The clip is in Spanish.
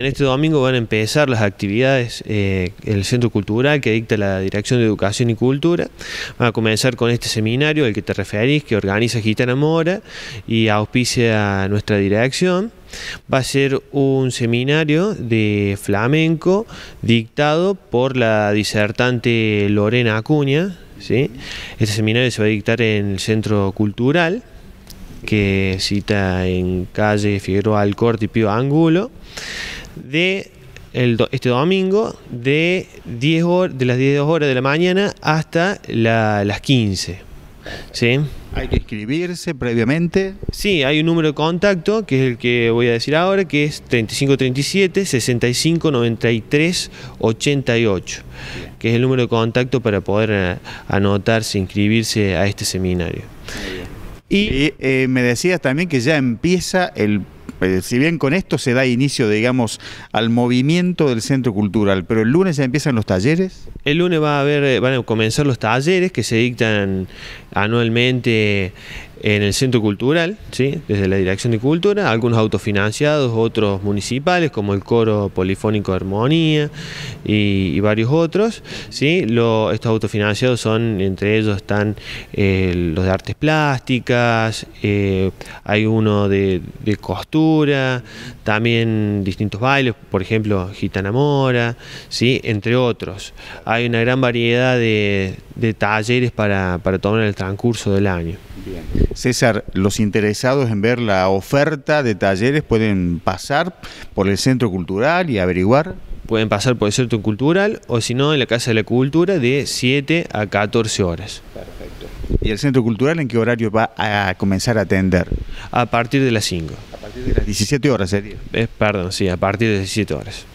En este domingo van a empezar las actividades eh, el Centro Cultural que dicta la Dirección de Educación y Cultura. Va a comenzar con este seminario al que te referís, que organiza Gitana Mora y auspicia nuestra dirección. Va a ser un seminario de flamenco dictado por la disertante Lorena Acuña. Este seminario se va a dictar en el Centro Cultural que cita en calle Figueroa Alcorte y Pío Angulo de este domingo de, 10 de las 10 horas de la mañana hasta las 15. ¿Sí? Hay que inscribirse previamente. Sí, hay un número de contacto que es el que voy a decir ahora, que es 3537 65 88, que es el número de contacto para poder eh, anotarse, inscribirse a este seminario. Y, eh, me decías también que ya empieza el eh, si bien con esto se da inicio, digamos, al movimiento del centro cultural, pero el lunes ya empiezan los talleres. El lunes va a haber, eh, van a comenzar los talleres que se dictan anualmente en el Centro Cultural, ¿sí? desde la Dirección de Cultura, algunos autofinanciados, otros municipales, como el Coro Polifónico de Armonía y, varios otros. ¿sí? estos autofinanciados son, entre ellos están eh, los de artes plásticas, eh, hay uno de, costura, también distintos bailes, por ejemplo, Gitana Mora, ¿sí? entre otros. Hay una gran variedad de de talleres para, tomar el transcurso del año. Bien. César, los interesados en ver la oferta de talleres pueden pasar por el Centro Cultural y averiguar. Pueden pasar por el Centro Cultural o si no en la Casa de la Cultura de 7 a 14 horas. Perfecto. ¿Y el Centro Cultural en qué horario va a comenzar a atender? A partir de las 5. A partir de las 17 horas sería. Eh, perdón, sí, a partir de las 17 horas.